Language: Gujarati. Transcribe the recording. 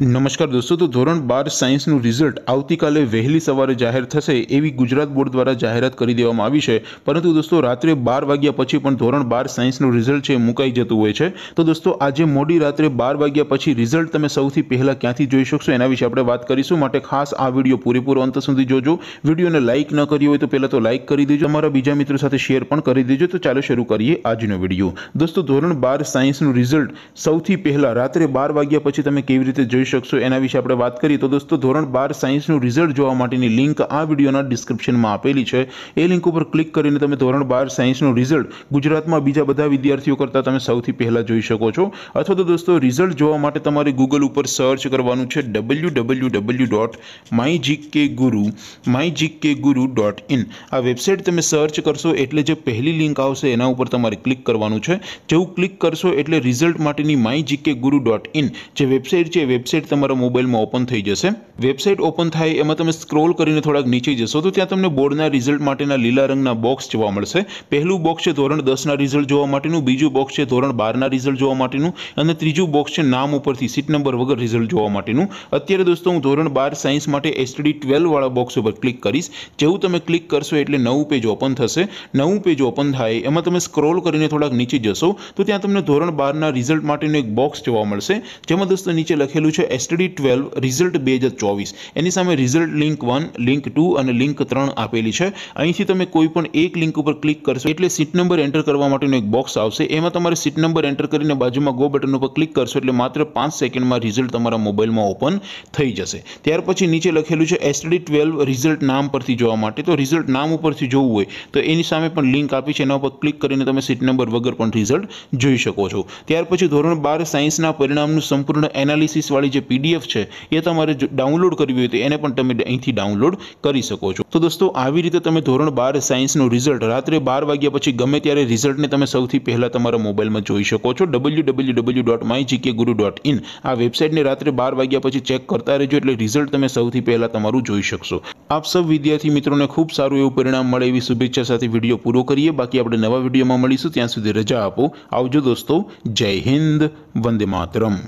નમસ્કાર દોસ્તો તો ધોરણ બાર સાયન્સનું રિઝલ્ટ આવતીકાલે વહેલી સવારે જાહેર થશે એવી ગુજરાત બોર્ડ દ્વારા જાહેરાત કરી દેવામાં આવી છે પરંતુ દોસ્તો રાત્રે બાર વાગ્યા પછી પણ ધોરણ બાર સાયન્સનું રિઝલ્ટ છે મુકાઈ જતું હોય છે તો દોસ્તો આજે મોડી રાત્રે બાર વાગ્યા પછી રિઝલ્ટ તમે સૌથી પહેલાં ક્યાંથી જોઈ શકશો એના વિશે આપણે વાત કરીશું માટે ખાસ આ વિડીયો પૂરેપૂરો અંત સુધી જોજો વિડીયોને લાઇક ન કરી હોય તો પહેલાં તો લાઇક કરી દેજો અમારા બીજા મિત્રો સાથે શેર પણ કરી દેજો તો ચાલો શરૂ કરીએ આજનો વિડીયો દોસ્તો ધોરણ બાર સાયન્સનું રિઝલ્ટ સૌથી પહેલાં રાત્રે બાર વાગ્યા પછી તમે કેવી રીતે જોઈ જોઈ શકશો એના વિશે આપણે વાત કરીએ તો દોસ્તો ધોરણ બાર સાયન્સનું રિઝલ્ટ જોવા માટેની લિંક આ વિડીયોના ડિસ્ક્રિપ્શનમાં આપેલી છે એ લિંક ઉપર ક્લિક કરીને તમે ધોરણ બાર સાયન્સનું રિઝલ્ટ ગુજરાતમાં બીજા બધા વિદ્યાર્થીઓ કરતાં તમે સૌથી પહેલાં જોઈ શકો છો અથવા તો દોસ્તો રિઝલ્ટ જોવા માટે તમારે ગૂગલ ઉપર સર્ચ કરવાનું છે W W W dot my GK Guru my GK Guru dot in આ વેબસાઇટ તમે સર્ચ કરશો એટલે જે પહેલી લિંક આવશે એના ઉપર તમારે ક્લિક કરવાનું છે જેવું ક્લિક કરશો એટલે રિઝલ્ટ માટેની my GK Guru dot in જે વેબસાઇટ છે વેબસાઇટ વેબસાઇટ તમારા મોબાઈલમાં ઓપન થઈ જશે વેબસાઇટ ઓપન થાય એમાં તમે સ્ક્રોલ કરીને થોડાક નીચે જશો તો ત્યાં તમને બોર્ડના રિઝલ્ટ માટેના લીલા રંગના બોક્સ જોવા મળશે પહેલું બોક્સ છે ધોરણ દસના રિઝલ્ટ જોવા માટેનું બીજું બોક્સ છે ધોરણ બારના રિઝલ્ટ જોવા માટેનું અને ત્રીજું બોક્સ છે નામ ઉપરથી સીટ નંબર વગર રિઝલ્ટ જોવા માટેનું અત્યારે દોસ્તો હું ધોરણ બાર સાયન્સ માટે એસટીડી ટ્વેલ્વ વાળા બોક્સ ઉપર ક્લિક કરીશ જેવું તમે ક્લિક કરશો એટલે નવું પેજ ઓપન થશે નવું પેજ ઓપન થાય એમાં તમે સ્ક્રોલ કરીને થોડાક નીચે જશો તો ત્યાં તમને ધોરણ બારના રિઝલ્ટ માટેનું એક બોક્સ જોવા મળશે જેમાં દોસ્તો નીચે લખેલું છે છે એસટીડી ટ્વેલ્વ રિઝલ્ટ બે હજાર ચોવીસ એની સામે result link one link two અને લિંક ત્રણ આપેલી છે અહીંથી તમે કોઈ પણ એક લિંક ઉપર ક્લિક કરશો એટલે સીટ નંબર એન્ટર કરવા માટેનો એક બોક્સ આવશે એમાં તમારે સીટ નંબર એન્ટર કરીને બાજુમાં ગો બટન ઉપર ક્લિક કરશો એટલે માત્ર પાંચ સેકન્ડમાં રિઝલ્ટ તમારા મોબાઈલમાં ઓપન થઈ જશે ત્યાર પછી નીચે લખેલું છે એસટીડી ટ્વેલ્વ રિઝલ્ટ નામ પરથી જોવા માટે તો રિઝલ્ટ નામ ઉપરથી જોવું હોય તો એની સામે પણ લિંક આપી છે એના ઉપર ક્લિક કરીને તમે સીટ નંબર વગર પણ રિઝલ્ટ જોઈ શકો છો ત્યાર પછી ધોરણ બાર સાયન્સના પરિણામનું સંપૂર્ણ એનાલિસિસવાળી જે પીડીએફ છે એ તમારે ડાઉનલોડ કરવી હોય તો એને પણ તમે અહીંથી ડાઉનલોડ કરી શકો છો તો દોસ્તો આવી રીતે તમે ધોરણ બાર સાયન્સનું રિઝલ્ટ રાત્રે બાર વાગ્યા પછી ગમે ત્યારે રિઝલ્ટને તમે સૌથી પહેલાં તમારા મોબાઈલમાં જોઈ શકો છો W W W dot my GK Guru dot in આ વેબસાઇટને રાત્રે બાર વાગ્યા પછી ચેક કરતા રહેજો એટલે રિઝલ્ટ તમે સૌથી પહેલાં તમારું જોઈ શકશો આપ સૌ વિદ્યાર્થી મિત્રોને ખૂબ સારું એવું પરિણામ મળે એવી શુભેચ્છા સાથે વિડીયો પૂરો કરીએ બાકી આપણે નવા વિડીયોમાં મળીશું ત્યાં સુધી રજા આપો આવજો દોસ્તો જય હિન્દ વંદે માતરમ